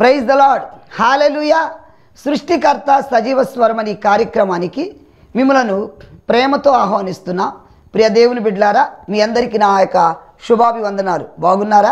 praise the lord hallelujah సృష్టికర్త సజీవ స్వరం అనే కార్యక్రమానికి మిమ్మలను ప్రేమతో ఆహ్వానిస్తున్నా ప్రియ దేవుని బిడ్లారా మీ అందరికీ నా యొక్క శుభాభివందనాలు బాగున్నారా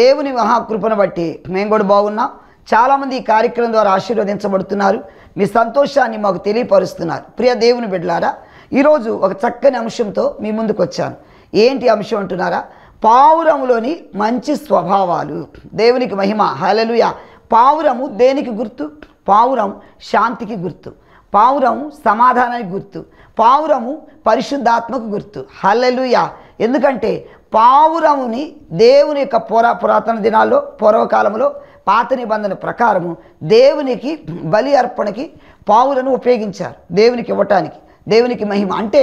దేవుని మహాకృపను బట్టి మేము కూడా బాగున్నాం చాలామంది ఈ కార్యక్రమం ద్వారా ఆశీర్వదించబడుతున్నారు మీ సంతోషాన్ని మాకు తెలియపరుస్తున్నారు ప్రియ దేవుని బిడ్లారా ఈరోజు ఒక చక్కని అంశంతో మీ ముందుకు వచ్చాను ఏంటి అంశం అంటున్నారా పావురంలోని మంచి స్వభావాలు దేవునికి మహిమ హలలుయా పావురము దేనికి గుర్తు పావురం శాంతికి గుర్తు పావురం సమాధానానికి గుర్తు పావురము పరిశుద్ధాత్మకు గుర్తు హల్లెలుయా ఎందుకంటే పావురముని దేవుని యొక్క పురా పురాతన దినాల్లో పూర్వకాలంలో పాత నిబంధన ప్రకారము దేవునికి బలి అర్పణకి పావులను ఉపయోగించారు దేవునికి ఇవ్వటానికి దేవునికి మహిమ అంటే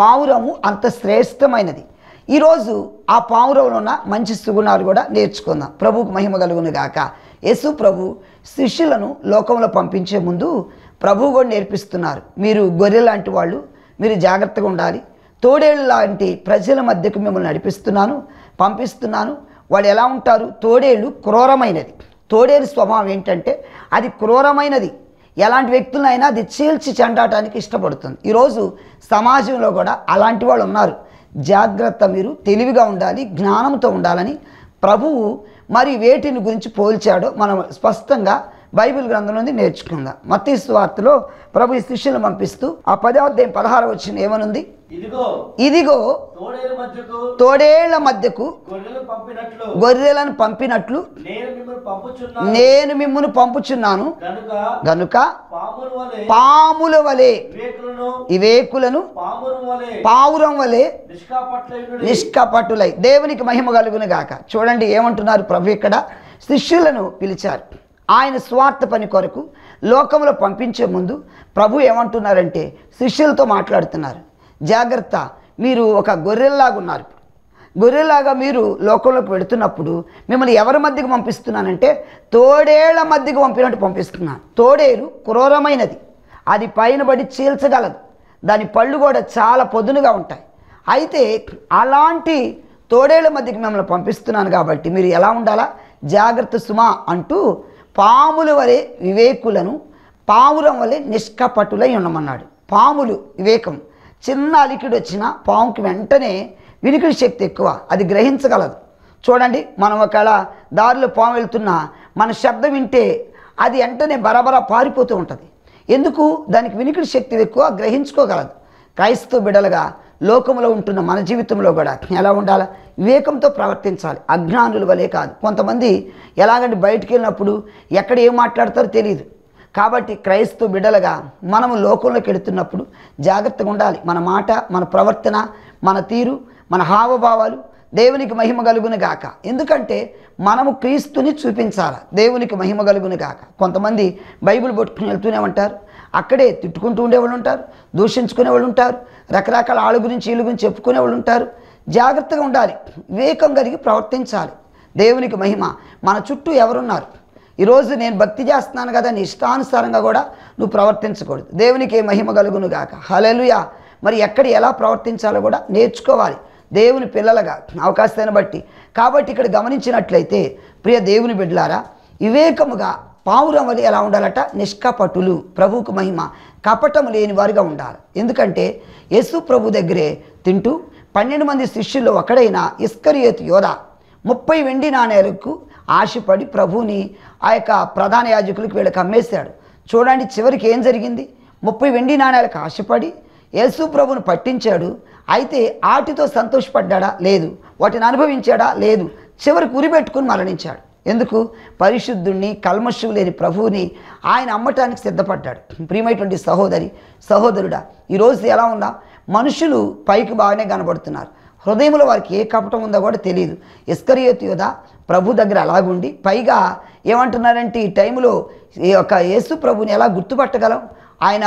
పావురము అంత శ్రేష్టమైనది ఈరోజు ఆ పావురంలో ఉన్న మంచి సుగుణాలు కూడా నేర్చుకుందాం ప్రభువుకు మహిమ కలుగును గాక యేసు ప్రభు శిష్యులను లోకంలో పంపించే ముందు ప్రభువు కూడా నేర్పిస్తున్నారు మీరు గొర్రె లాంటి వాళ్ళు మీరు జాగ్రత్తగా ఉండాలి తోడేళ్ళు లాంటి ప్రజల మధ్యకు మిమ్మల్ని నడిపిస్తున్నాను పంపిస్తున్నాను వాళ్ళు ఎలా ఉంటారు తోడేళ్ళు క్రూరమైనది తోడేలు స్వభావం ఏంటంటే అది క్రూరమైనది ఎలాంటి వ్యక్తులైనా అది చీల్చి చెండాటానికి ఇష్టపడుతుంది ఈరోజు సమాజంలో కూడా అలాంటి వాళ్ళు ఉన్నారు జాగ్రత్త మీరు తెలివిగా ఉండాలి జ్ఞానంతో ఉండాలని ప్రభువు మరి వేటిని గురించి పోల్చాడో మనం స్పష్టంగా బైబిల్ గ్రంథం నుండి నేర్చుకుందాం మత్తి వార్తలో ప్రభు శిష్యులు పంపిస్తూ ఆ పదార్థం పదహారు వచ్చింది ఏమనుంది ఇదిగో తోడేళ్ల మధ్యకు గొర్రెలను పంపినట్లు నేను మిమ్మల్ని పంపుచున్నాను గనుక పాముల వలె వివేకులను పావురం వలె నిష్కపటులై దేవునికి మహిమ కలుగును గాక చూడండి ఏమంటున్నారు ప్రభు ఇక్కడ శిష్యులను పిలిచారు ఆయన స్వార్థ పని కొరకు లోకంలో పంపించే ముందు ప్రభు ఏమంటున్నారంటే శిష్యులతో మాట్లాడుతున్నారు జాగ్రత్త మీరు ఒక గొర్రెల్లాగా ఉన్నారు గొర్రెలాగా మీరు లోకంలోకి వెళుతున్నప్పుడు మిమ్మల్ని ఎవరి మధ్యకు పంపిస్తున్నానంటే తోడేళ్ల మధ్యకు పంపినట్టు పంపిస్తున్నాను తోడేరు క్రూరమైనది అది పైన పడి చీల్చగలదు దాని పళ్ళు కూడా చాలా పొదునుగా ఉంటాయి అయితే అలాంటి తోడేళ్ల మధ్యకి మిమ్మల్ని పంపిస్తున్నాను కాబట్టి మీరు ఎలా ఉండాలా జాగ్రత్త సుమా అంటూ పాముల వలె వివేకులను పాముల వలె నిష్కపటులై ఉండమన్నాడు పాములు వివేకం చిన్న అలికిడు వచ్చిన పాముకి వెంటనే వినికిడి శక్తి ఎక్కువ అది గ్రహించగలదు చూడండి మనం ఒకవేళ దారిలో పాము వెళ్తున్నా మన శబ్దం వింటే అది వెంటనే బరబరా పారిపోతూ ఉంటుంది ఎందుకు దానికి వినికిడి శక్తి ఎక్కువ గ్రహించుకోగలదు క్రైస్తవ బిడలుగా లోకంలో ఉంటున్న మన జీవితంలో కూడా ఎలా ఉండాలి వివేకంతో ప్రవర్తించాలి అజ్ఞానుల వలె కాదు కొంతమంది ఎలాగంటే బయటికి వెళ్ళినప్పుడు ఎక్కడ ఏం మాట్లాడతారో తెలియదు కాబట్టి క్రైస్తవ బిడలుగా మనము లోకంలోకి వెళుతున్నప్పుడు జాగ్రత్తగా ఉండాలి మన మాట మన ప్రవర్తన మన తీరు మన హావభావాలు దేవునికి మహిమ కలుగును గాక ఎందుకంటే మనము క్రీస్తుని చూపించాలి దేవునికి మహిమ కలుగును గాక కొంతమంది బైబిల్ పట్టుకుని వెళ్తూనే ఉంటారు అక్కడే తిట్టుకుంటూ ఉండేవాళ్ళు ఉంటారు దూషించుకునే వాళ్ళు ఉంటారు రకరకాల ఆళ్ళ గురించి వీళ్ళ గురించి చెప్పుకునే వాళ్ళు ఉంటారు జాగ్రత్తగా ఉండాలి వివేకం కలిగి ప్రవర్తించాలి దేవునికి మహిమ మన చుట్టూ ఎవరున్నారు ఈరోజు నేను భక్తి చేస్తున్నాను కదా నీ ఇష్టానుసారంగా కూడా నువ్వు ప్రవర్తించకూడదు దేవునికి మహిమ కలుగును గాక హలలుయా మరి ఎక్కడ ఎలా ప్రవర్తించాలో కూడా నేర్చుకోవాలి దేవుని పిల్లలుగా అవకాశాన్ని బట్టి కాబట్టి ఇక్కడ గమనించినట్లయితే ప్రియ దేవుని బిడ్డలారా వివేకముగా పావురం వలె ఎలా ఉండాలట నిష్కపటులు ప్రభువుకు మహిమ కపటం లేని వారిగా ఉండాలి ఎందుకంటే యేసు ప్రభు దగ్గరే తింటూ పన్నెండు మంది శిష్యుల్లో ఒకడైన ఇస్కరియోత్ యోధ ముప్పై వెండి నాణేలకు ఆశపడి ప్రభుని ఆ యొక్క ప్రధాన యాజకులకు వీళ్ళకి అమ్మేశాడు చూడండి చివరికి ఏం జరిగింది ముప్పై వెండి నాణేలకు ఆశపడి యేసు ప్రభును పట్టించాడు అయితే ఆటితో సంతోషపడ్డా లేదు వాటిని అనుభవించాడా లేదు చివరికి ఉరిపెట్టుకుని మరణించాడు ఎందుకు కల్మషు లేని ప్రభువుని ఆయన అమ్మటానికి సిద్ధపడ్డాడు ప్రియమైనటువంటి సహోదరి సహోదరుడా ఈరోజు ఎలా ఉన్నా మనుషులు పైకి బాగానే కనబడుతున్నారు హృదయంలో వారికి ఏ కపటం ఉందో కూడా తెలియదు ఇస్కరియోతి యోధ ప్రభు దగ్గర అలాగుండి పైగా ఏమంటున్నారంటే ఈ టైంలో ఈ యొక్క యేసు ప్రభుని ఎలా గుర్తుపట్టగలం ఆయన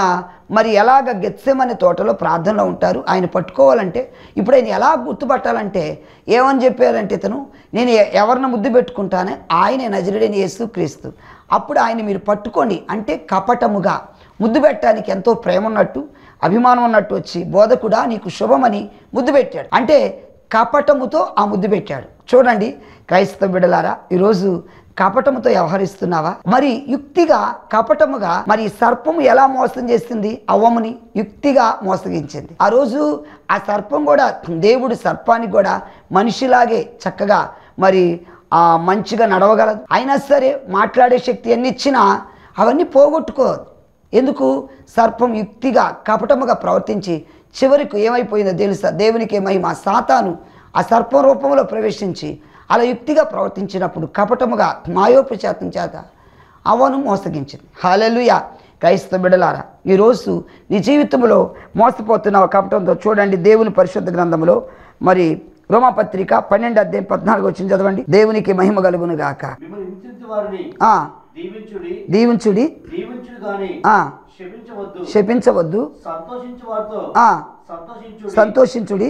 మరి ఎలాగ గెత్సెమని తోటలో ప్రార్థనలో ఉంటారు ఆయన పట్టుకోవాలంటే ఇప్పుడు ఆయన ఎలా గుర్తుపట్టాలంటే ఏమని చెప్పారంటే ఇతను నేను ఎవరిని ముద్దు పెట్టుకుంటాను ఆయన నజరుడైన యేసు క్రీస్తు అప్పుడు ఆయన మీరు పట్టుకోండి అంటే కపటముగా ముద్దు పెట్టడానికి ఎంతో ప్రేమ ఉన్నట్టు అభిమానం ఉన్నట్టు వచ్చి బోధకుడా నీకు శుభమని ముద్దు పెట్టాడు అంటే కపటముతో ఆ ముద్దు పెట్టాడు చూడండి క్రైస్తవ బిడలారా ఈరోజు కపటముతో వ్యవహరిస్తున్నావా మరి యుక్తిగా కపటముగా మరి సర్పము ఎలా మోసం చేస్తుంది అవ్వముని యుక్తిగా మోసగించింది ఆ రోజు ఆ సర్పం కూడా దేవుడు సర్పానికి కూడా మనిషిలాగే చక్కగా మరి ఆ మంచిగా నడవగలదు అయినా సరే మాట్లాడే శక్తి అన్ని ఇచ్చినా అవన్నీ పోగొట్టుకోదు ఎందుకు సర్పం యుక్తిగా కపటముగా ప్రవర్తించి చివరికి ఏమైపోయిందో తెలుసా దేవునికి మా సాతాను ఆ సర్పం రూపంలో ప్రవేశించి అలా యుక్తిగా ప్రవర్తించినప్పుడు కపటముగా మాయోపచాతం చేత అవను మోసగించింది హాలలుయా క్రైస్తవ బిడలారా ఈరోజు నీ జీవితంలో మోసపోతున్న కపటంతో చూడండి దేవుని పరిశుద్ధ గ్రంథంలో మరి రోమపత్రిక పన్నెండు అధ్యాయం పద్నాలుగు వచ్చింది చదవండి దేవునికి మహిమ కలుగును గాక దీవించుడి శపించవద్దు సంతోషించుడి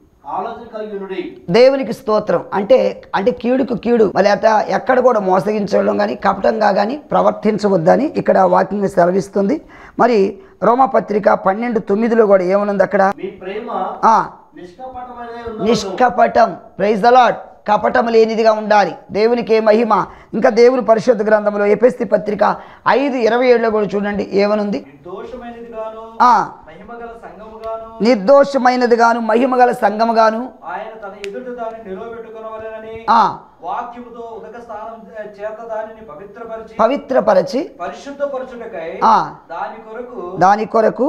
దేవునికి స్తోత్రం అంటే అంటే కీడుకు కీడు మరి ఎక్కడ కూడా మోసగించడం కానీ కపటంగా కానీ ప్రవర్తించవద్దని ఇక్కడ వాక్యం సెలవిస్తుంది మరి రోమ పత్రిక పన్నెండు తొమ్మిదిలో కూడా ఏమనుంది అక్కడ నిష్కపటం ప్రైజ్ అలాట్ కపటం లేనిదిగా ఉండాలి దేవునికి ఏ మహిమ ఇంకా దేవుని పరిశుద్ధ గ్రంథంలో ఎపిస్తి పత్రిక ఐదు ఇరవై ఏడులో కూడా చూడండి ఏమనుంది నిర్దోషమైనది గాను మహిమ గల ఆయన పవిత్రపరచి ఎదుట దాని కొరకు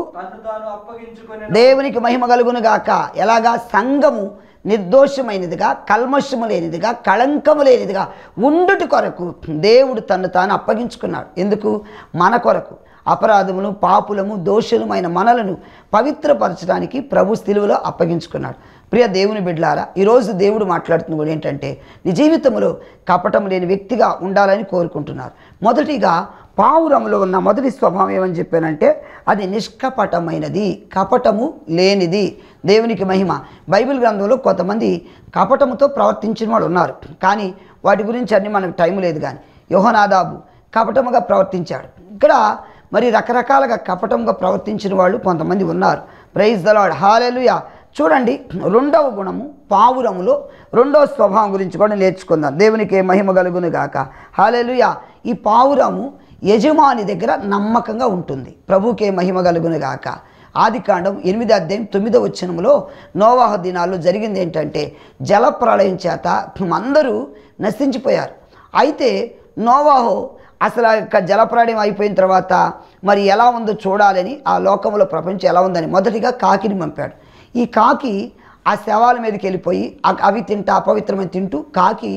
దేవునికి మహిమ కలుగును గాక ఎలాగా సంఘము నిర్దోషమైనదిగా కల్మషము లేనిదిగా కళంకము లేనిదిగా ఉండుటి కొరకు దేవుడు తను తాను అప్పగించుకున్నాడు ఎందుకు మన కొరకు అపరాధములు పాపులము దోషులమైన మనలను పవిత్రపరచడానికి ప్రభు స్థిలువలో అప్పగించుకున్నాడు ప్రియ దేవుని బిడ్లారా ఈరోజు దేవుడు మాట్లాడుతున్న కూడా ఏంటంటే నీ జీవితంలో కపటం లేని వ్యక్తిగా ఉండాలని కోరుకుంటున్నారు మొదటిగా పావురంలో ఉన్న మొదటి స్వభావం ఏమని చెప్పానంటే అది నిష్కపటమైనది కపటము లేనిది దేవునికి మహిమ బైబిల్ గ్రంథంలో కొంతమంది కపటముతో ప్రవర్తించిన వాళ్ళు ఉన్నారు కానీ వాటి గురించి అన్ని మనకు టైం లేదు కానీ యోహనాదాబు కపటముగా ప్రవర్తించాడు ఇక్కడ మరి రకరకాలుగా కపటంగా ప్రవర్తించిన వాళ్ళు కొంతమంది ఉన్నారు ప్రైజ్ దలాడ్ హాలెలుయా చూడండి రెండవ గుణము పావురములో రెండవ స్వభావం గురించి కూడా నేర్చుకుందాం దేవునికి మహిమ కలుగును గాక హాలెలుయా ఈ పావురము యజమాని దగ్గర నమ్మకంగా ఉంటుంది ప్రభుకే మహిమ కలుగును గాక ఆది కాండం ఎనిమిది అధ్యాయం తొమ్మిదో వచ్చినములో నోవాహ దినాల్లో జరిగింది ఏంటంటే జల ప్రళయం చేత అందరూ నశించిపోయారు అయితే నోవాహో అసలు ఆ యొక్క జలప్రాణయం అయిపోయిన తర్వాత మరి ఎలా ఉందో చూడాలని ఆ లోకంలో ప్రపంచం ఎలా ఉందని మొదటిగా కాకిని పంపాడు ఈ కాకి ఆ శవాల మీదకి వెళ్ళిపోయి అవి తింటా అపవిత్రమైన తింటూ కాకి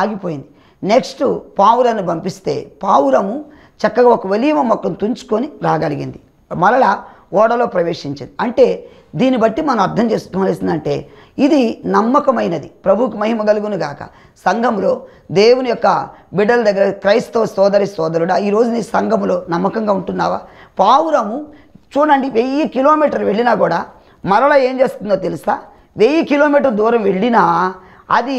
ఆగిపోయింది నెక్స్ట్ పావురాన్ని పంపిస్తే పావురము చక్కగా ఒక వలీమ మొక్కను తుంచుకొని రాగలిగింది మరలా ఓడలో ప్రవేశించింది అంటే దీన్ని బట్టి మనం అర్థం చేసుకోవాల్సిందంటే ఇది నమ్మకమైనది ప్రభుకు మహిమ కలుగును గాక సంఘంలో దేవుని యొక్క బిడ్డల దగ్గర క్రైస్తవ సోదరి సోదరుడా ఈరోజు నీ సంఘంలో నమ్మకంగా ఉంటున్నావా పావురము చూడండి వెయ్యి కిలోమీటర్ వెళ్ళినా కూడా మరలా ఏం చేస్తుందో తెలుసా వెయ్యి కిలోమీటర్ దూరం వెళ్ళినా అది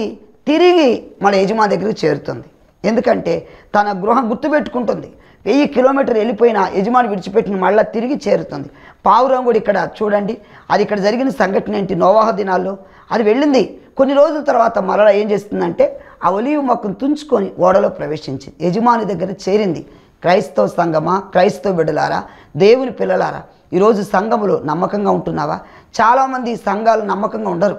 తిరిగి మన యజమాని దగ్గరికి చేరుతుంది ఎందుకంటే తన గృహం గుర్తుపెట్టుకుంటుంది వెయ్యి కిలోమీటర్ వెళ్ళిపోయిన యజమాని విడిచిపెట్టిన మళ్ళీ తిరిగి చేరుతుంది పావురం కూడా ఇక్కడ చూడండి అది ఇక్కడ జరిగిన సంఘటన ఏంటి నోవాహ దినాల్లో అది వెళ్ళింది కొన్ని రోజుల తర్వాత మరలా ఏం చేస్తుందంటే ఆ ఒలివి మొక్కను తుంచుకొని ఓడలో ప్రవేశించింది యజమాని దగ్గర చేరింది క్రైస్తవ సంఘమా క్రైస్తవ బిడ్డలారా దేవుని పిల్లలారా ఈరోజు సంఘములో నమ్మకంగా ఉంటున్నావా చాలామంది సంఘాలు నమ్మకంగా ఉండరు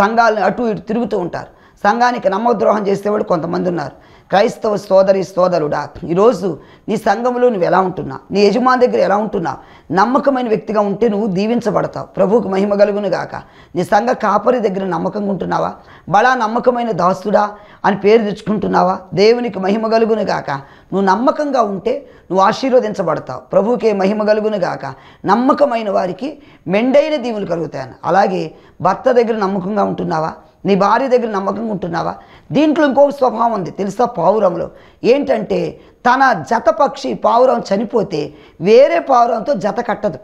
సంఘాలను అటు ఇటు తిరుగుతూ ఉంటారు సంఘానికి నమ్మద్రోహం చేసేవాడు కొంతమంది ఉన్నారు క్రైస్తవ సోదరి సోదరుడా ఈరోజు నీ సంఘంలో నువ్వు ఎలా ఉంటున్నా నీ యజమాని దగ్గర ఎలా ఉంటున్నా నమ్మకమైన వ్యక్తిగా ఉంటే నువ్వు దీవించబడతావు ప్రభువుకు మహిమ కలుగును గాక నీ సంఘ కాపరి దగ్గర నమ్మకంగా ఉంటున్నావా బలా నమ్మకమైన దాస్తుడా అని పేరు తెచ్చుకుంటున్నావా దేవునికి మహిమ కలుగును గాక నువ్వు నమ్మకంగా ఉంటే నువ్వు ఆశీర్వదించబడతావు ప్రభువుకే మహిమ కలుగును గాక నమ్మకమైన వారికి మెండైన దీవులు కలుగుతాయని అలాగే భర్త దగ్గర నమ్మకంగా ఉంటున్నావా నీ భార్య దగ్గర నమ్మకంగా ఉంటున్నావా దీంట్లో ఇంకొక స్వభావం ఉంది తెలుసా పావురంలో ఏంటంటే తన జత పక్షి పావురం చనిపోతే వేరే పావురంతో జత కట్టదు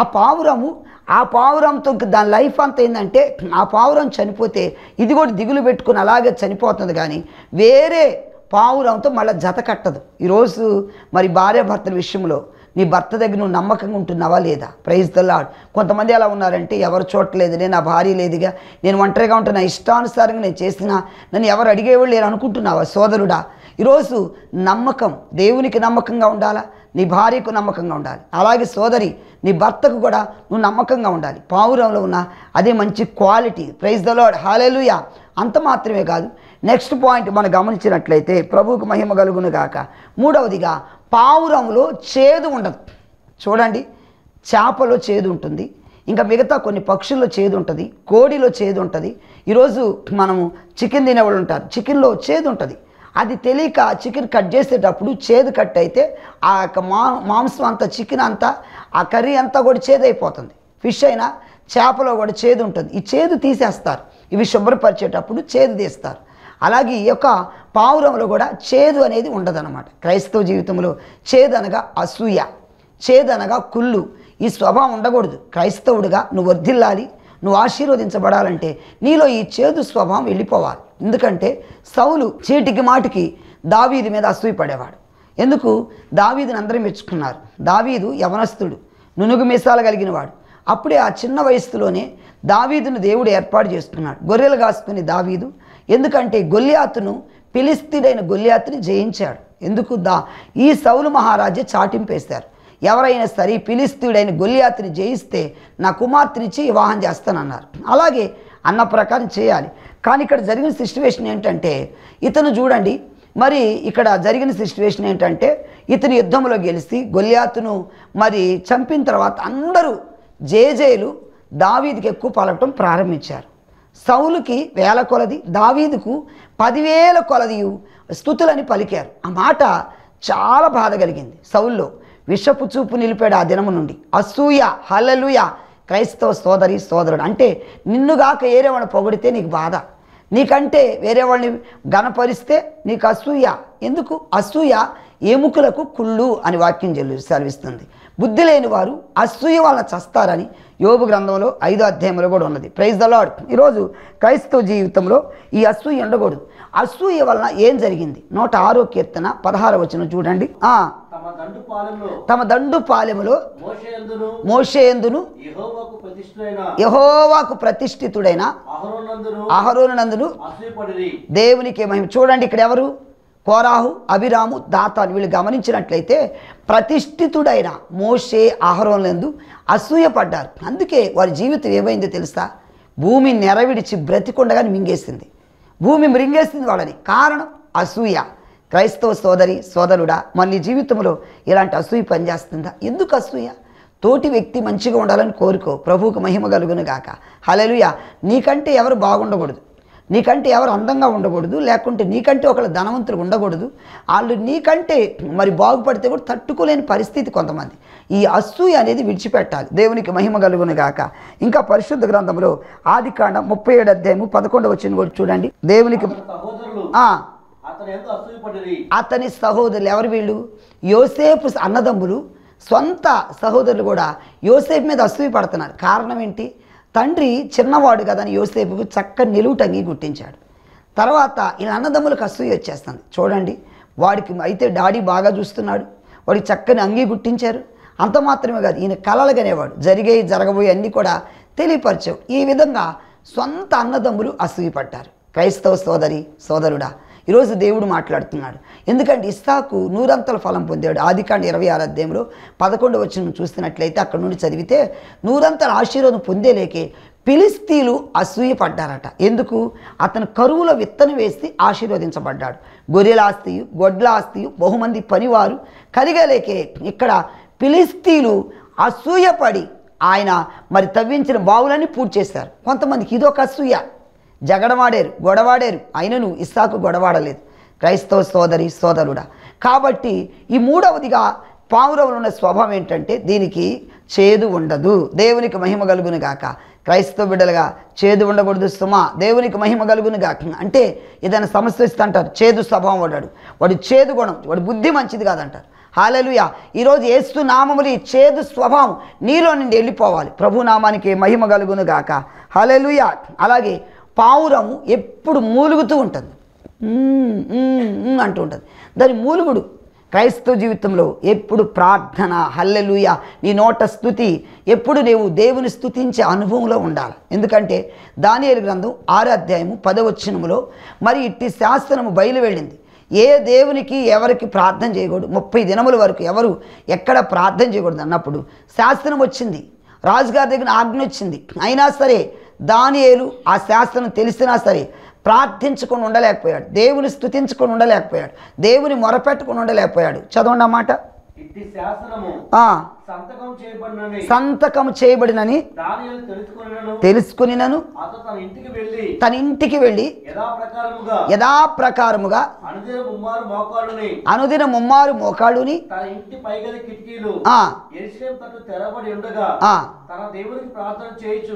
ఆ పావురము ఆ పావురంతో దాని లైఫ్ అంత ఏంటంటే ఆ పావురం చనిపోతే ఇది కూడా దిగులు పెట్టుకుని అలాగే చనిపోతుంది కానీ వేరే పావురంతో మళ్ళీ జత కట్టదు ఈరోజు మరి భార్యాభర్తల విషయంలో నీ భర్త దగ్గర నువ్వు నమ్మకంగా ఉంటున్నావా లేదా ప్రైజ్ ద లాడ్ కొంతమంది ఎలా ఉన్నారంటే ఎవరు నేను నా భార్య లేదుగా నేను ఒంటరిగా ఉంటున్న ఇష్టానుసారంగా నేను చేసిన నన్ను ఎవరు అడిగేవాళ్ళు నేను అనుకుంటున్నావా సోదరుడా ఈరోజు నమ్మకం దేవునికి నమ్మకంగా ఉండాలా నీ భార్యకు నమ్మకంగా ఉండాలి అలాగే సోదరి నీ భర్తకు కూడా నువ్వు నమ్మకంగా ఉండాలి పావురంలో ఉన్న అదే మంచి quality praise the Lord hallelujah అంత మాత్రమే కాదు నెక్స్ట్ పాయింట్ మనం గమనించినట్లయితే ప్రభువుకు మహిమ కలుగును గాక మూడవదిగా పావురంలో చేదు ఉండదు చూడండి చేపలో చేదు ఉంటుంది ఇంకా మిగతా కొన్ని పక్షుల్లో చేదు ఉంటుంది కోడిలో చేదు ఉంటుంది ఈరోజు మనము చికెన్ తినేవాళ్ళు ఉంటారు చికెన్లో చేదు ఉంటుంది అది తెలియక చికెన్ కట్ చేసేటప్పుడు చేదు కట్ అయితే ఆ యొక్క మా మాంసం అంతా చికెన్ అంతా ఆ కర్రీ అంతా కూడా చేదు అయిపోతుంది ఫిష్ అయినా చేపలో కూడా చేదు ఉంటుంది ఈ చేదు తీసేస్తారు ఇవి శుభ్రపరిచేటప్పుడు చేదు తీస్తారు అలాగే ఈ యొక్క పావురంలో కూడా చేదు అనేది ఉండదన్నమాట క్రైస్తవ జీవితంలో చేదు అనగా అసూయ చేదు అనగా కుళ్ళు ఈ స్వభావం ఉండకూడదు క్రైస్తవుడిగా నువ్వు వర్ధిల్లాలి నువ్వు ఆశీర్వదించబడాలంటే నీలో ఈ చేదు స్వభావం వెళ్ళిపోవాలి ఎందుకంటే సౌలు చీటికి మాటికి దావీది మీద అసూయ పడేవాడు ఎందుకు దావీదిని అందరూ మెచ్చుకున్నారు దావీదు యవనస్తుడు నునుగు మీసాలు కలిగినవాడు అప్పుడే ఆ చిన్న వయసులోనే దావీదును దేవుడు ఏర్పాటు చేస్తున్నాడు గొర్రెలు కాసుకుని దావీదు ఎందుకంటే గొల్లియాతును పిలిస్తీడైన గొల్లియాతుని జయించాడు ఎందుకు దా ఈ సౌలు మహారాజే చాటింపేశారు ఎవరైనా సరే పిలిస్తీడైన గొల్లియాతిని జయిస్తే నా కుమార్తెనిచ్చి వివాహం చేస్తానన్నారు అలాగే అన్న ప్రకారం చేయాలి కానీ ఇక్కడ జరిగిన సిచ్యువేషన్ ఏంటంటే ఇతను చూడండి మరి ఇక్కడ జరిగిన సిచ్యువేషన్ ఏంటంటే ఇతను యుద్ధంలో గెలిచి గొల్లియాతును మరి చంపిన తర్వాత అందరూ జేజేలు దావీదికి ఎక్కువ పలకటం ప్రారంభించారు సౌలుకి వేల కొలది దావీదుకు పదివేల కొలది స్థుతులని పలికారు ఆ మాట చాలా బాధ కలిగింది సౌల్లో విషపు చూపు నిలిపాడు ఆ దినము నుండి అసూయ హలలుయ క్రైస్తవ సోదరి సోదరుడు అంటే నిన్నుగాక ఏరేవాడిని పొగిడితే నీకు బాధ నీకంటే వేరే వాళ్ళని గణపరిస్తే నీకు అసూయ ఎందుకు అసూయ ఎముకలకు కుళ్ళు అని వాక్యం చెల్లి సెలవిస్తుంది బుద్ధి లేని వారు అసూయ వాళ్ళ చస్తారని యోగు గ్రంథంలో ఐదో అధ్యాయంలో కూడా ఉన్నది ప్రైజ్ ద లాడ్ ఈరోజు క్రైస్తవ జీవితంలో ఈ అసూయ ఉండకూడదు అసూయ వలన ఏం జరిగింది నూట ఆరో కీర్తన పదహార వచ్చిన చూడండి తమ దండు పాలెములో మోషేందును యహోవాకు ప్రతిష్ఠితుడైన అహరోనందును దేవునికి మహిమ చూడండి ఇక్కడ ఎవరు కోరాహు అభిరాము దాతాలు వీళ్ళు గమనించినట్లయితే ప్రతిష్ఠితుడైన మోషే ఆహారంలందు అసూయపడ్డారు అందుకే వారి జీవితం ఏమైందో తెలుసా భూమి నెరవిడిచి బ్రతికొండగానే మింగేసింది భూమి మృంగేసింది వాళ్ళని కారణం అసూయ క్రైస్తవ సోదరి సోదరుడా మళ్ళీ జీవితంలో ఇలాంటి అసూయ పనిచేస్తుందా ఎందుకు అసూయ తోటి వ్యక్తి మంచిగా ఉండాలని కోరుకో ప్రభువుకు మహిమ కలుగును గాక హలలుయ నీకంటే ఎవరు బాగుండకూడదు నీకంటే ఎవరు అందంగా ఉండకూడదు లేకుంటే నీకంటే ఒకళ్ళు ధనవంతులు ఉండకూడదు వాళ్ళు నీకంటే మరి బాగుపడితే కూడా తట్టుకోలేని పరిస్థితి కొంతమంది ఈ అసూయ అనేది విడిచిపెట్టాలి దేవునికి మహిమ కలుగును గాక ఇంకా పరిశుద్ధ గ్రంథంలో ఆది కాండ ముప్పై ఏడు అధ్యాయము పదకొండు వచ్చింది కూడా చూడండి దేవునికి అతని సహోదరులు ఎవరు వీళ్ళు యోసేపు అన్నదమ్ములు సొంత సహోదరులు కూడా యోసేపు మీద అసూయ పడుతున్నారు కారణం ఏంటి తండ్రి చిన్నవాడు కదా అని యోసేపుకు చక్క నిలువుటంగి గుట్టించాడు తర్వాత ఈ అన్నదమ్ములకు అసూయ వచ్చేస్తుంది చూడండి వాడికి అయితే డాడీ బాగా చూస్తున్నాడు వాడికి చక్కని అంగీ గుట్టించారు అంత మాత్రమే కాదు ఈయన కలలు కనేవాడు జరిగే జరగబోయే అన్నీ కూడా తెలియపరచావు ఈ విధంగా సొంత అన్నదమ్ములు అసూయపడ్డారు క్రైస్తవ సోదరి సోదరుడా ఈరోజు దేవుడు మాట్లాడుతున్నాడు ఎందుకంటే ఇస్తాకు నూరంతల ఫలం పొందాడు ఆదికాండ ఇరవై ఆరు అధ్యాయంలో పదకొండు వచ్చిన చూస్తున్నట్లయితే అక్కడ నుండి చదివితే నూరంతల ఆశీర్వాదం పొందేలేకే పిలిస్తీలు అసూయపడ్డారట ఎందుకు అతను కరువులో విత్తనం వేసి ఆశీర్వదించబడ్డాడు గొర్రెల గొడ్ల ఆస్తి బహుమంది పనివారు కలిగలేకే ఇక్కడ పిలిస్తీలు అసూయపడి ఆయన మరి తవ్వించిన బావులన్నీ పూర్తి చేశారు కొంతమందికి ఇదొక అసూయ జగడవాడారు గొడవాడారు అయినను ఇస్సాకు గొడవాడలేదు క్రైస్తవ సోదరి సోదరుడా కాబట్టి ఈ మూడవదిగా పావురవులు ఉన్న స్వభావం ఏంటంటే దీనికి చేదు ఉండదు దేవునికి మహిమ కలుగును గాక క్రైస్తవ బిడ్డలుగా చేదు ఉండకూడదు సుమా దేవునికి మహిమ కలుగును గాక అంటే ఏదైనా సమస్య ఇస్తా అంటారు చేదు స్వభావం వాడాడు వాడు చేదు గుణం వాడు బుద్ధి మంచిది కాదంటారు హాలలుయ ఈరోజు ఏస్తు నామములు ఈ చేదు స్వభావం నీలో నుండి వెళ్ళిపోవాలి ప్రభునామానికి మహిమ కలుగును గాక హాలలుయ అలాగే పావురం ఎప్పుడు మూలుగుతూ ఉంటుంది అంటూ ఉంటుంది దాని మూలుగుడు క్రైస్తవ జీవితంలో ఎప్పుడు ప్రార్థన హల్లెలుయ నీ నోట స్థుతి ఎప్పుడు నీవు దేవుని స్థుతించే అనుభవంలో ఉండాలి ఎందుకంటే దానియలు గ్రంథం ఆరాధ్యాయము పదవచనములో మరి ఇట్టి శాస్త్రము బయలువెళ్ళింది ఏ దేవునికి ఎవరికి ప్రార్థన చేయకూడదు ముప్పై దినముల వరకు ఎవరు ఎక్కడ ప్రార్థన చేయకూడదు అన్నప్పుడు శాస్త్రం వచ్చింది రాజుగారి దగ్గర ఆజ్ఞ వచ్చింది అయినా సరే దానియేలు ఆ శాస్త్రం తెలిసినా సరే ప్రార్థించుకొని ఉండలేకపోయాడు దేవుని స్థుతించుకొని ఉండలేకపోయాడు దేవుని మొరపెట్టుకుని ఉండలేకపోయాడు చదవండి అన్నమాట సంతకం చేయబడినని తెలుసుకుని నన్ను తన ఇంటికి వెళ్ళి యథాప్రకారముగా అనుదిన ముమ్మారు మోకాళ్ళుని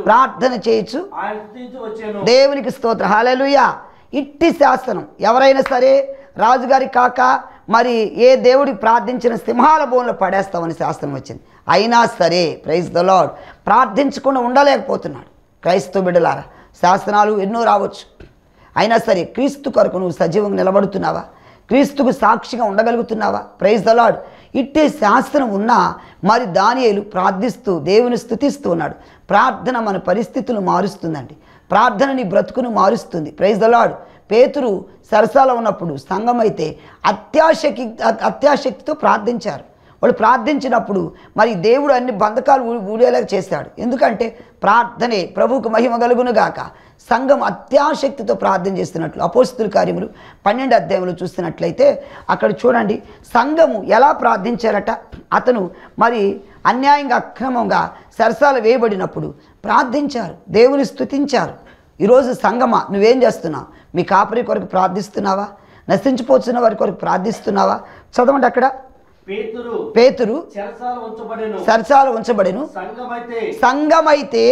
ప్రార్థన చేయొచ్చు దేవునికి స్తోత్ర హాలలుయా ఇట్టి శాసనం ఎవరైనా సరే రాజుగారి కాక మరి ఏ దేవుడికి ప్రార్థించిన సింహాల బోన్లో పడేస్తామని శాస్త్రం వచ్చింది అయినా సరే ప్రైజ్ ద లాడ్ ప్రార్థించకుండా ఉండలేకపోతున్నాడు క్రైస్తవ బిడ్డలారా శాస్త్రాలు ఎన్నో రావచ్చు అయినా సరే క్రీస్తు కొరకు నువ్వు సజీవంగా నిలబడుతున్నావా క్రీస్తుకు సాక్షిగా ఉండగలుగుతున్నావా ప్రైజ్ ద లాడ్ ఇట్టే శాస్త్రం ఉన్నా మరి దానియలు ప్రార్థిస్తూ దేవుని స్థుతిస్తూ ఉన్నాడు ప్రార్థన మన పరిస్థితులు మారుస్తుందండి ప్రార్థన నీ బ్రతుకును మారుస్తుంది ప్రైజ్ ద లాడ్ పేతురు సరసాలో ఉన్నప్పుడు సంఘం అయితే అత్యాశక్తి అత్యాశక్తితో ప్రార్థించారు వాళ్ళు ప్రార్థించినప్పుడు మరి దేవుడు అన్ని బంధకాలు ఊడేలాగా చేశాడు ఎందుకంటే ప్రార్థనే ప్రభువుకు మహిమ గాక సంఘం అత్యాశక్తితో ప్రార్థన చేస్తున్నట్లు అపోస్తుల కార్యములు పన్నెండు అధ్యాయములు చూస్తున్నట్లయితే అక్కడ చూడండి సంఘము ఎలా ప్రార్థించారట అతను మరి అన్యాయంగా అక్రమంగా సరసాలు వేయబడినప్పుడు ప్రార్థించారు దేవుని స్థుతించారు ఈరోజు సంగమా నువ్వేం చేస్తున్నావు మీ కాపరి కొరకు ప్రార్థిస్తున్నావా నశించిపోతున్న వారి కొరకు ప్రార్థిస్తున్నావా చదవండి అక్కడ పేతురు సరసాలు ఉంచబడిను సంగమైతే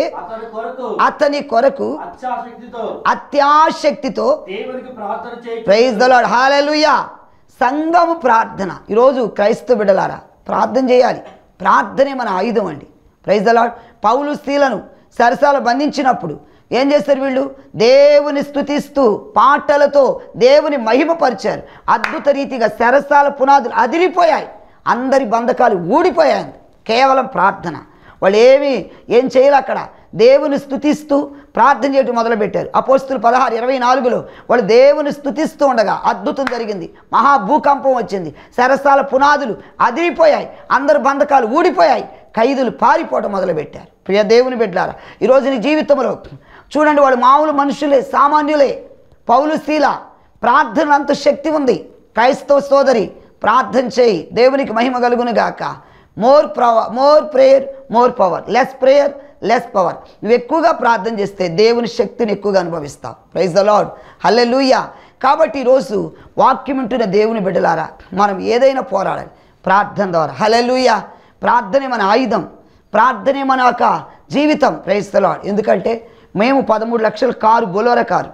అతని కొరకు అత్యాశక్తితో సంగము ప్రార్థన ఈరోజు క్రైస్తవ బిడ్డలారా ప్రార్థన చేయాలి ప్రార్థనే మన ఆయుధం అండి అలాడ్ పౌలు స్త్రీలను సరసాలు బంధించినప్పుడు ఏం చేస్తారు వీళ్ళు దేవుని స్థుతిస్తూ పాటలతో దేవుని మహిమపరిచారు అద్భుత రీతిగా శరస్సాల పునాదులు అదిరిపోయాయి అందరి బంధకాలు ఊడిపోయాయి కేవలం ప్రార్థన వాళ్ళు ఏమి ఏం చేయాలి అక్కడ దేవుని స్థుతిస్తూ ప్రార్థన చేయటం మొదలుపెట్టారు అపోస్తులు పదహారు ఇరవై నాలుగులో వాళ్ళు దేవుని స్థుతిస్తూ ఉండగా అద్భుతం జరిగింది మహా భూకంపం వచ్చింది సరస్సాల పునాదులు అదిరిపోయాయి అందరి బంధకాలు ఊడిపోయాయి ఖైదులు పారిపోవటం మొదలుపెట్టారు ప్రియ దేవుని బిడ్డారా ఈరోజు నీ జీవితంలో చూడండి వాళ్ళు మామూలు మనుషులే సామాన్యులే పౌలు శీల ప్రార్థన అంత శక్తి ఉంది క్రైస్తవ సోదరి ప్రార్థన చేయి దేవునికి మహిమ కలుగును గాక మోర్ ప్రవ more prayer more power less prayer less power నువ్వు ఎక్కువగా ప్రార్థన చేస్తే దేవుని శక్తిని ఎక్కువగా అనుభవిస్తావు praise the Lord hallelujah కాబట్టి ఈరోజు వాక్యం ఉంటున్న దేవుని బిడ్డలారా మనం ఏదైనా పోరాడాలి ప్రార్థన ద్వారా హలే లూయా ప్రార్థనే మన ఆయుధం ప్రార్థనే మన యొక్క జీవితం ప్రైజ్ ద లాడ్ ఎందుకంటే మేము పదమూడు లక్షలు కారు బొలోరా కారు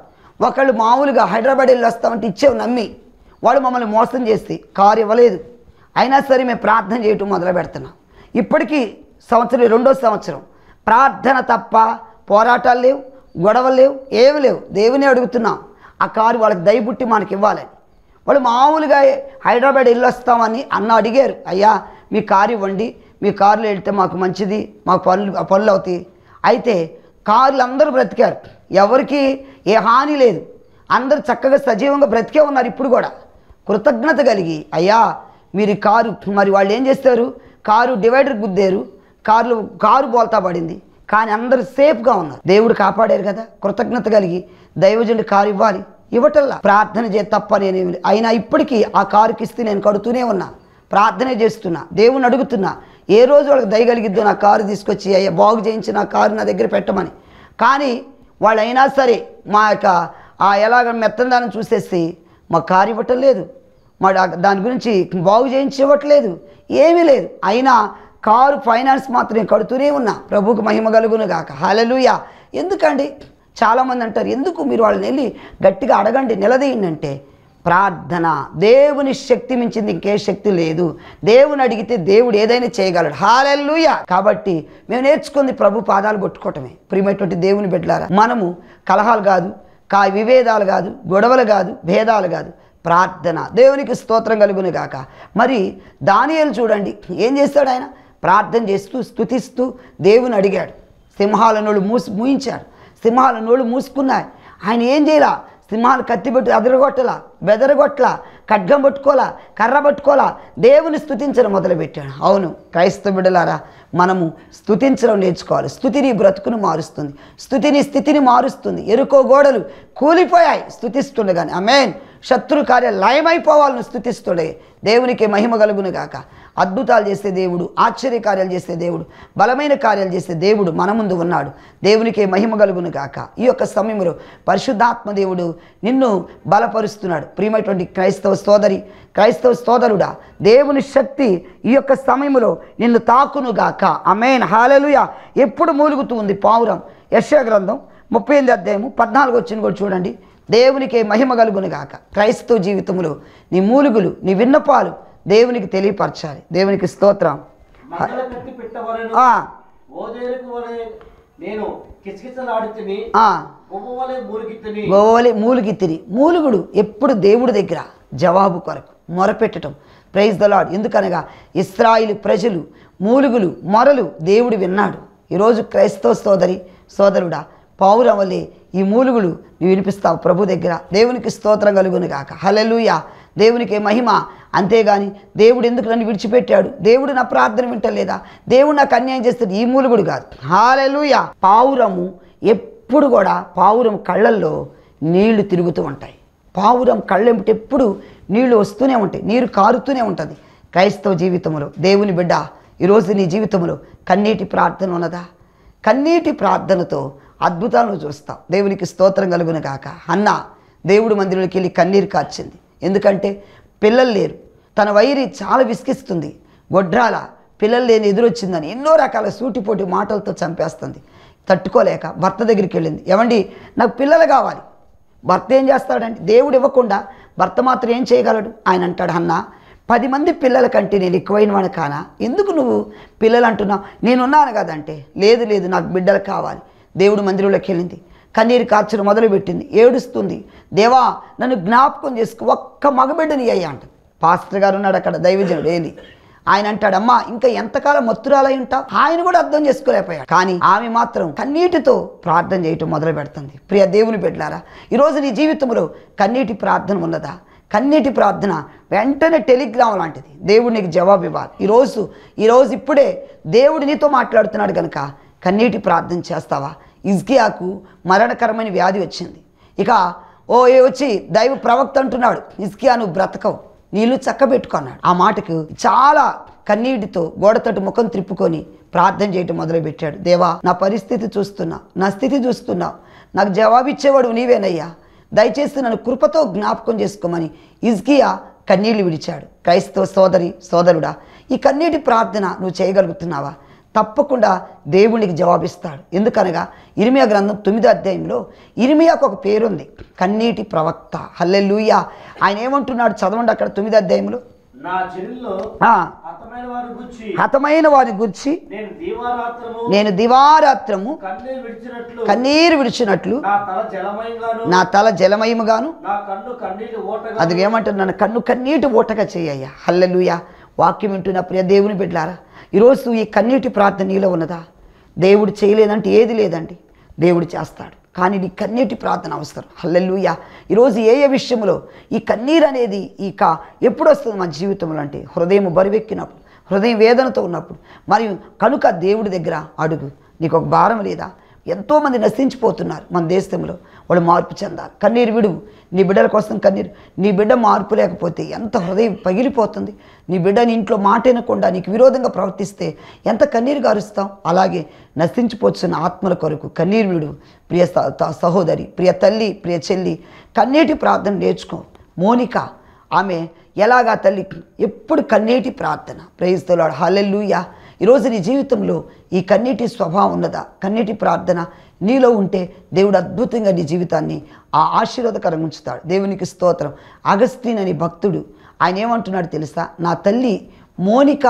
ఒకళ్ళు మామూలుగా హైదరాబాద్ వెళ్ళి వస్తామంటే ఇచ్చేవి నమ్మి వాడు మమ్మల్ని మోసం చేస్తే కారు ఇవ్వలేదు అయినా సరే మేము ప్రార్థన చేయటం మొదలు పెడుతున్నాం ఇప్పటికీ సంవత్సరం రెండో సంవత్సరం ప్రార్థన తప్ప పోరాటాలు లేవు గొడవలు లేవు ఏమి లేవు దేవుని అడుగుతున్నాం ఆ కారు వాళ్ళకి దయబుట్టి మనకి ఇవ్వాలని వాళ్ళు మామూలుగా హైదరాబాద్ వెళ్ళి వస్తామని అన్న అడిగారు అయ్యా మీ కారు ఇవ్వండి మీ కారులో వెళ్తే మాకు మంచిది మాకు పనులు పనులు అవుతాయి అయితే కార్లు అందరూ బ్రతికారు ఎవరికి ఏ హాని లేదు అందరూ చక్కగా సజీవంగా బ్రతికే ఉన్నారు ఇప్పుడు కూడా కృతజ్ఞత కలిగి అయ్యా మీరు కారు మరి వాళ్ళు ఏం చేస్తారు కారు డివైడర్ గుద్దారు కార్లు కారు బోల్తా పడింది కానీ అందరు సేఫ్గా ఉన్నారు దేవుడు కాపాడారు కదా కృతజ్ఞత కలిగి దైవజనుడు కారు ఇవ్వాలి ఇవ్వటల్లా ప్రార్థన చే తప్ప నేను అయినా ఇప్పటికీ ఆ కారుకి ఇస్తే నేను కడుతూనే ఉన్నా ప్రార్థనే చేస్తున్నా దేవుని అడుగుతున్నా ఏ రోజు వాళ్ళకి దయగలిగిద్దు నా కారు తీసుకొచ్చి అయ్యా బాగు చేయించి నా కారు నా దగ్గర పెట్టమని కానీ వాళ్ళైనా సరే మా యొక్క ఆ ఎలాగ మెత్తదాన్ని చూసేసి మా కారు ఇవ్వటం లేదు మా దాని గురించి బాగు చేయించి ఇవ్వట్లేదు ఏమీ లేదు అయినా కారు ఫైనాన్స్ మాత్రం కడుతూనే ఉన్నా ప్రభుకు మహిమ కలుగును కాక హలలుయ ఎందుకండి చాలామంది అంటారు ఎందుకు మీరు వాళ్ళని వెళ్ళి గట్టిగా అడగండి నిలదీయండి అంటే ప్రార్థన దేవుని శక్తి మించింది ఇంకే శక్తి లేదు దేవుని అడిగితే దేవుడు ఏదైనా చేయగలడు హాలెల్లుయ కాబట్టి మేము నేర్చుకుంది ప్రభు పాదాలు కొట్టుకోవటమే ప్రియమైనటువంటి దేవుని బిడ్డలారా మనము కలహాలు కాదు కా విభేదాలు కాదు గొడవలు కాదు భేదాలు కాదు ప్రార్థన దేవునికి స్తోత్రం కలుగునే కాక మరి దానియలు చూడండి ఏం చేస్తాడు ఆయన ప్రార్థన చేస్తూ స్థుతిస్తూ దేవుని అడిగాడు సింహాల నోళ్ళు మూసి మూయించాడు సింహాల నోళ్ళు మూసుకున్నాయి ఆయన ఏం చేయాల సింహాలు కత్తి పెట్టి అదరగొట్టల బెదరగొట్టల ఖడ్గం పట్టుకోలా కర్ర పట్టుకోలా దేవుని స్థుతించడం మొదలుపెట్టాడు అవును క్రైస్తవ బిడలారా మనము స్థుతించడం నేర్చుకోవాలి స్థుతి నీ బ్రతుకును మారుస్తుంది స్థుతి నీ స్థితిని మారుస్తుంది ఎరుకో గోడలు కూలిపోయాయి స్థుతిస్తుండగానే మెయిన్ శత్రు కార్య లయమైపోవాలని స్థుతిస్తుడే దేవునికి మహిమ కలుగును గాక అద్భుతాలు చేసే దేవుడు ఆశ్చర్యకార్యాలు చేసే దేవుడు బలమైన కార్యాలు చేసే దేవుడు మన ముందు ఉన్నాడు దేవునికి మహిమ కలుగును గాక ఈ యొక్క సమయంలో పరిశుద్ధాత్మ దేవుడు నిన్ను బలపరుస్తున్నాడు ప్రియమైనటువంటి క్రైస్తవ సోదరి క్రైస్తవ సోదరుడా దేవుని శక్తి ఈ యొక్క సమయంలో నిన్ను తాకును గాక అమేన్ హాలలుయ ఎప్పుడు మూలుగుతూ ఉంది పావురం యశ గ్రంథం ముప్పై ఎనిమిది అధ్యాయము పద్నాలుగు వచ్చింది కూడా చూడండి దేవునికే మహిమ కలుగునుగాక క్రైస్తవ జీవితంలో నీ మూలుగులు నీ విన్నపాలు దేవునికి తెలియపరచాలి దేవునికి స్తోత్రం మూలుగిత్తిని మూలుగుడు ఎప్పుడు దేవుడి దగ్గర జవాబు కొరకు మొరపెట్టడం ప్రైజ్ ద లాడ్ ఎందుకనగా ఇస్రాయిల్ ప్రజలు మూలుగులు మొరలు దేవుడు విన్నాడు ఈరోజు క్రైస్తవ సోదరి సోదరుడా పావురవలే ఈ మూలుగులు నీవు వినిపిస్తావు ప్రభు దగ్గర దేవునికి స్తోత్రం కలుగును కాక హలలుయ దేవునికి మహిమ అంతేగాని దేవుడు ఎందుకు నన్ను విడిచిపెట్టాడు దేవుడు నా ప్రార్థన వింటలేదా దేవుడు నాకు అన్యాయం చేస్తాడు ఈ మూలుగుడు కాదు హాలలుయ పావురము ఎప్పుడు కూడా పావురం కళ్ళల్లో నీళ్లు తిరుగుతూ ఉంటాయి పావురం కళ్ళెంపటి ఎప్పుడు నీళ్లు వస్తూనే ఉంటాయి నీరు కారుతూనే ఉంటుంది క్రైస్తవ జీవితంలో దేవుని బిడ్డ ఈరోజు నీ జీవితంలో కన్నీటి ప్రార్థన ఉన్నదా కన్నీటి ప్రార్థనతో అద్భుతాలను చూస్తాం దేవునికి స్తోత్రం కలుగున కాక అన్న దేవుడు మందిరంలోకి వెళ్ళి కన్నీరు కాచింది ఎందుకంటే పిల్లలు లేరు తన వైరి చాలా విసిగిస్తుంది గొడ్రాల పిల్లలు లేని ఎదురొచ్చిందని ఎన్నో రకాల సూటిపోటి మాటలతో చంపేస్తుంది తట్టుకోలేక భర్త దగ్గరికి వెళ్ళింది ఏమండి నాకు పిల్లలు కావాలి భర్త ఏం చేస్తాడండి దేవుడు ఇవ్వకుండా భర్త మాత్రం ఏం చేయగలడు ఆయన అంటాడు అన్న పది మంది పిల్లల కంటే నేను ఎక్కువైన వాడు కానా ఎందుకు నువ్వు పిల్లలు అంటున్నావు నేనున్నాను కదంటే లేదు లేదు నాకు బిడ్డలు కావాలి దేవుడు మందిరంలోకి వెళ్ళింది కన్నీరు కార్చడం మొదలుపెట్టింది ఏడుస్తుంది దేవా నన్ను జ్ఞాపకం చేసుకు ఒక్క మగబిడ్డని అయ్యా అంటుంది పాస్టర్ గారు ఉన్నాడు అక్కడ దైవజనుడు ఏలి ఆయన అంటాడమ్మా ఇంకా ఎంతకాలం మత్తురాలై ఉంటా ఆయన కూడా అర్థం చేసుకోలేకపోయాడు కానీ ఆమె మాత్రం కన్నీటితో ప్రార్థన చేయటం మొదలు పెడుతుంది ప్రియ దేవుని బిడ్డలారా ఈరోజు నీ జీవితంలో కన్నీటి ప్రార్థన ఉన్నదా కన్నీటి ప్రార్థన వెంటనే టెలిగ్రామ్ లాంటిది దేవుడు నీకు జవాబు ఇవ్వాలి ఈరోజు ఈరోజు ఇప్పుడే దేవుడు నీతో మాట్లాడుతున్నాడు కనుక కన్నీటి ప్రార్థన చేస్తావా ఇజ్కియాకు మరణకరమైన వ్యాధి వచ్చింది ఇక ఓ ఏ వచ్చి దైవ ప్రవక్త అంటున్నాడు ఇజ్కియా నువ్వు బ్రతకవు నీళ్ళు చక్కబెట్టుకున్నాడు ఆ మాటకు చాలా కన్నీటితో గోడతోటి ముఖం త్రిప్పుకొని ప్రార్థన చేయటం మొదలుపెట్టాడు దేవా నా పరిస్థితి చూస్తున్నా నా స్థితి చూస్తున్నావు నాకు జవాబిచ్చేవాడు నీవేనయ్యా దయచేసి నన్ను కృపతో జ్ఞాపకం చేసుకోమని ఇజ్కియా కన్నీళ్లు విడిచాడు క్రైస్తవ సోదరి సోదరుడా ఈ కన్నీటి ప్రార్థన నువ్వు చేయగలుగుతున్నావా తప్పకుండా దేవునికి జవాబిస్తాడు ఎందుకనగా ఇరిమియా గ్రంథం తొమ్మిదో అధ్యాయంలో ఇరిమియాకు ఒక పేరుంది కన్నీటి ప్రవక్త హల్లె లూయ ఆయన ఏమంటున్నాడు చదవండి అక్కడ తొమ్మిదో అధ్యాయంలో హతమైన వారి గుర్చి నేను దివారాత్రము కన్నీరు విడిచినట్లు నా తల జలమయముగాను అది ఏమంటున్నాను కన్ను కన్నీటి ఓటగా చేయ హల్లెలుయా వాక్యం వింటున్న ప్రియ దేవుని బిడ్డారా ఈరోజు ఈ కన్నీటి ప్రార్థన నీలో ఉన్నదా దేవుడు చేయలేదంటే ఏది లేదండి దేవుడు చేస్తాడు కానీ నీ కన్నీటి ప్రార్థన అవసరం హల్లెల్లుయా ఈరోజు ఏ ఏ విషయంలో ఈ కన్నీరు అనేది ఇక ఎప్పుడు వస్తుంది మన జీవితంలో అంటే హృదయం బరువెక్కినప్పుడు హృదయం వేదనతో ఉన్నప్పుడు మరియు కనుక దేవుడి దగ్గర అడుగు నీకు ఒక భారం లేదా ఎంతోమంది నశించిపోతున్నారు మన దేశంలో వాళ్ళు మార్పు చెందాలి కన్నీరు విడువు నీ బిడ్డల కోసం కన్నీరు నీ బిడ్డ మార్పు లేకపోతే ఎంత హృదయం పగిలిపోతుంది నీ బిడ్డని ఇంట్లో మాట వినకుండా నీకు విరోధంగా ప్రవర్తిస్తే ఎంత కన్నీరు గారుస్తాం అలాగే నశించిపోతున్న ఆత్మల కొరకు కన్నీరు విడువు ప్రియ సహోదరి ప్రియ తల్లి ప్రియ చెల్లి కన్నీటి ప్రార్థన నేర్చుకో మోనిక ఆమె ఎలాగా తల్లి ఎప్పుడు కన్నీటి ప్రార్థన ప్రేయిస్తున్నాడు హలెల్లుయా ఈరోజు నీ జీవితంలో ఈ కన్నీటి స్వభావం ఉన్నదా కన్నీటి ప్రార్థన నీలో ఉంటే దేవుడు అద్భుతంగా నీ జీవితాన్ని ఆ ఆశీర్వాదకరంగా ఉంచుతాడు దేవునికి స్తోత్రం అగస్తీన్ అని భక్తుడు ఆయన ఏమంటున్నాడు తెలుసా నా తల్లి మోనిక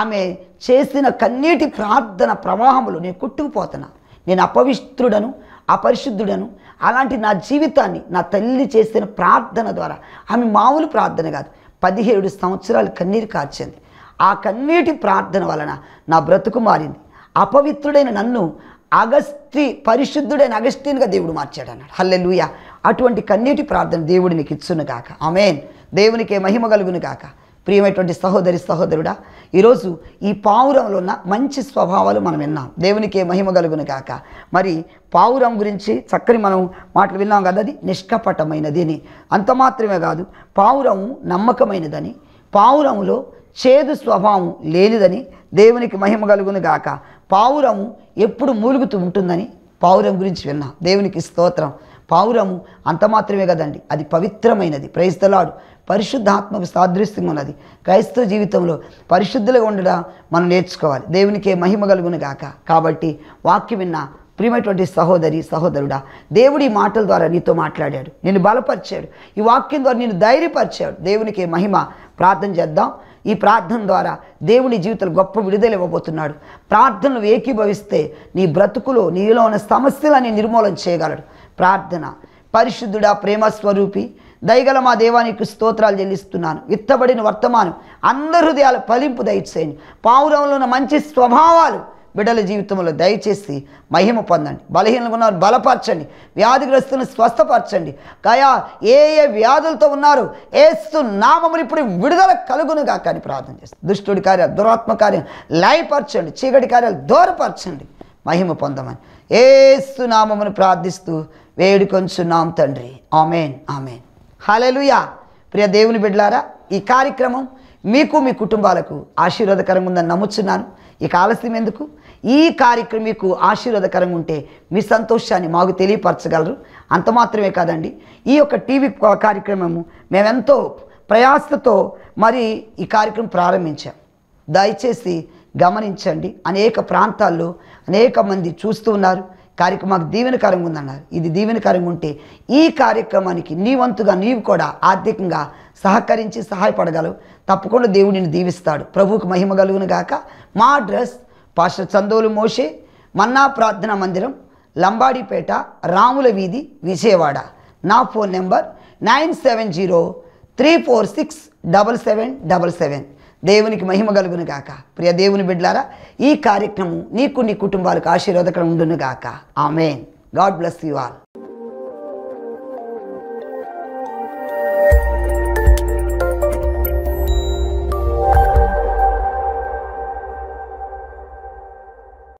ఆమె చేసిన కన్నీటి ప్రార్థన ప్రవాహములు నేను కొట్టుకుపోతున్నా నేను అపవిత్రుడను అపరిశుద్ధుడను అలాంటి నా జీవితాన్ని నా తల్లి చేసిన ప్రార్థన ద్వారా ఆమె మామూలు ప్రార్థన కాదు పదిహేడు సంవత్సరాలు కన్నీరు కార్చింది ఆ కన్నీటి ప్రార్థన వలన నా బ్రతుకు మారింది అపవిత్రుడైన నన్ను అగస్తి పరిశుద్ధుడైన అగస్తిన్గా దేవుడు మార్చాడు అన్నాడు హల్లెలుయ అటువంటి కన్నీటి ప్రార్థన దేవుడు నీకు ఇచ్చును కాక ఆమెన్ దేవునికే మహిమ కలుగును కాక ప్రియమైనటువంటి సహోదరి సహోదరుడా ఈరోజు ఈ పావురంలో ఉన్న మంచి స్వభావాలు మనం విన్నాం దేవునికే మహిమ కలుగును కాక మరి పావురం గురించి చక్కని మనం మాటలు విన్నాం కదా అది నిష్కపటమైనది అని అంత మాత్రమే కాదు పావురం నమ్మకమైనదని పావురంలో చేదు స్వభావం లేనిదని దేవునికి మహిమ కలుగును గాక పావురము ఎప్పుడు మూలుగుతూ ఉంటుందని పావురం గురించి విన్నా దేవునికి స్తోత్రం పావురము అంత మాత్రమే కదండి అది పవిత్రమైనది ప్రైస్తలాడు పరిశుద్ధాత్మకు సాదృశ్యంగా ఉన్నది క్రైస్తవ జీవితంలో పరిశుద్ధులుగా ఉండడం మనం నేర్చుకోవాలి దేవునికే మహిమ కలుగును గాక కాబట్టి వాక్యం విన్న ప్రియమైనటువంటి సహోదరి సహోదరుడా దేవుడి మాటల ద్వారా నీతో మాట్లాడాడు నేను బలపరిచాడు ఈ వాక్యం ద్వారా నేను ధైర్యపరిచాడు దేవునికి మహిమ ప్రార్థన చేద్దాం ఈ ప్రార్థన ద్వారా దేవుని జీవితంలో గొప్ప విడుదల ఇవ్వబోతున్నాడు ప్రార్థనలు ఏకీభవిస్తే నీ బ్రతుకులో నీలో ఉన్న సమస్యలని నిర్మూలన చేయగలడు ప్రార్థన పరిశుద్ధుడా ప్రేమ స్వరూపి దయగల మా దేవానికి స్తోత్రాలు చెల్లిస్తున్నాను విత్తబడిన వర్తమానం అందరి హృదయాలు ఫలింపు దయచేయండి పావురంలో ఉన్న మంచి స్వభావాలు బిడ్డల జీవితంలో దయచేసి మహిమ పొందండి బలహీనలు ఉన్నారు బలపరచండి వ్యాధిగ్రస్తులను స్వస్థపరచండి కాయా ఏ ఏ వ్యాధులతో ఉన్నారు ఏస్తు నామములు ఇప్పుడు విడుదల కలుగునుగా కానీ ప్రార్థన చేస్తుంది దుష్టుడి కార్యాలు దురాత్మ కార్యం లయపరచండి చీకటి కార్యాలు దూరపరచండి మహిమ పొందమని ఏస్తు నామమును ప్రార్థిస్తూ నామ తండ్రి ఆమెన్ ఆమెన్ హలలుయా ప్రియ దేవుని బిడ్డారా ఈ కార్యక్రమం మీకు మీ కుటుంబాలకు ఆశీర్వాదకరంగా ఉందని నమ్ముచున్నాను ఇక ఆలస్యం ఎందుకు ఈ కార్యక్రమం మీకు ఆశీర్వాదకరంగా ఉంటే మీ సంతోషాన్ని మాకు తెలియపరచగలరు అంత మాత్రమే కాదండి ఈ యొక్క టీవీ కార్యక్రమము మేమెంతో ప్రయాసతో మరి ఈ కార్యక్రమం ప్రారంభించాం దయచేసి గమనించండి అనేక ప్రాంతాల్లో అనేక మంది చూస్తూ ఉన్నారు మాకు దీవెనకరంగా ఉందన్నారు ఇది దీవెనకరంగా ఉంటే ఈ కార్యక్రమానికి నీ వంతుగా నీవు కూడా ఆర్థికంగా సహకరించి సహాయపడగలవు తప్పకుండా దేవుడిని దీవిస్తాడు ప్రభువుకు మహిమ కలుగును గాక మా address pastor Chandolu Moshe manna ప్రార్థన మందిరం లంబాడిపేట రాముల వీధి విజయవాడ నా phone number nine seven zero three four six double seven double seven దేవునికి మహిమ కలుగును గాక ప్రియ దేవుని బిడ్లారా ఈ కార్యక్రమం నీకు నీ కుటుంబాలకు ఆశీర్వదకం ఉండును గాక amen god bless you all